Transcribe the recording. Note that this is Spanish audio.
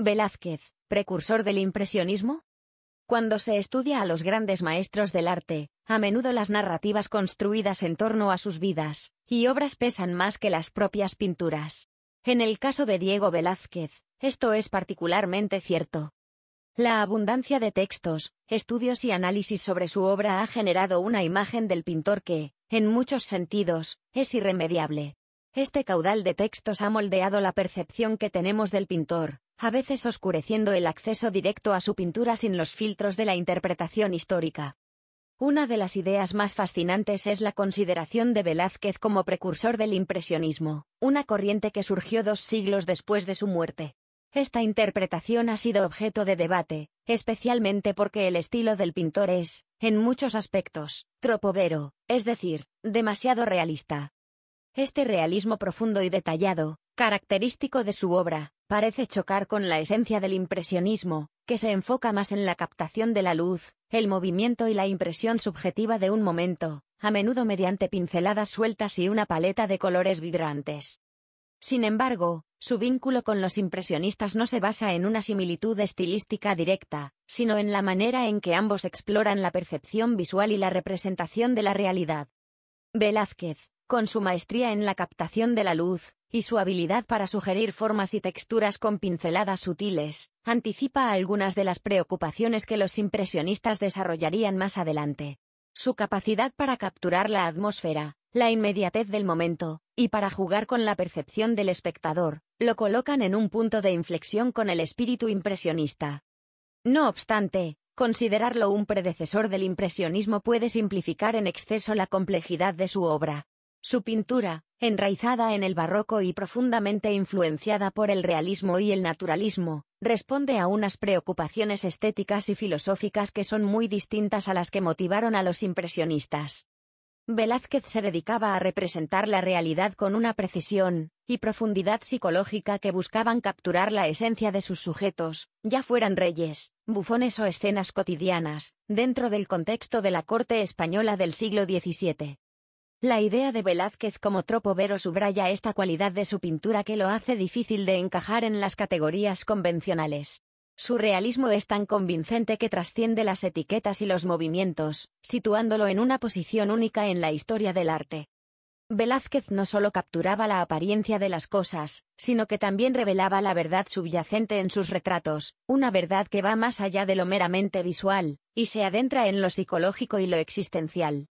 Velázquez, precursor del impresionismo? Cuando se estudia a los grandes maestros del arte, a menudo las narrativas construidas en torno a sus vidas y obras pesan más que las propias pinturas. En el caso de Diego Velázquez, esto es particularmente cierto. La abundancia de textos, estudios y análisis sobre su obra ha generado una imagen del pintor que, en muchos sentidos, es irremediable. Este caudal de textos ha moldeado la percepción que tenemos del pintor, a veces oscureciendo el acceso directo a su pintura sin los filtros de la interpretación histórica. Una de las ideas más fascinantes es la consideración de Velázquez como precursor del impresionismo, una corriente que surgió dos siglos después de su muerte. Esta interpretación ha sido objeto de debate, especialmente porque el estilo del pintor es, en muchos aspectos, tropovero, es decir, demasiado realista. Este realismo profundo y detallado, Característico de su obra, parece chocar con la esencia del impresionismo, que se enfoca más en la captación de la luz, el movimiento y la impresión subjetiva de un momento, a menudo mediante pinceladas sueltas y una paleta de colores vibrantes. Sin embargo, su vínculo con los impresionistas no se basa en una similitud estilística directa, sino en la manera en que ambos exploran la percepción visual y la representación de la realidad. Velázquez, con su maestría en la captación de la luz, y su habilidad para sugerir formas y texturas con pinceladas sutiles, anticipa algunas de las preocupaciones que los impresionistas desarrollarían más adelante. Su capacidad para capturar la atmósfera, la inmediatez del momento, y para jugar con la percepción del espectador, lo colocan en un punto de inflexión con el espíritu impresionista. No obstante, considerarlo un predecesor del impresionismo puede simplificar en exceso la complejidad de su obra. Su pintura, enraizada en el barroco y profundamente influenciada por el realismo y el naturalismo, responde a unas preocupaciones estéticas y filosóficas que son muy distintas a las que motivaron a los impresionistas. Velázquez se dedicaba a representar la realidad con una precisión y profundidad psicológica que buscaban capturar la esencia de sus sujetos, ya fueran reyes, bufones o escenas cotidianas, dentro del contexto de la corte española del siglo XVII. La idea de Velázquez como tropo vero subraya esta cualidad de su pintura que lo hace difícil de encajar en las categorías convencionales. Su realismo es tan convincente que trasciende las etiquetas y los movimientos, situándolo en una posición única en la historia del arte. Velázquez no solo capturaba la apariencia de las cosas, sino que también revelaba la verdad subyacente en sus retratos, una verdad que va más allá de lo meramente visual, y se adentra en lo psicológico y lo existencial.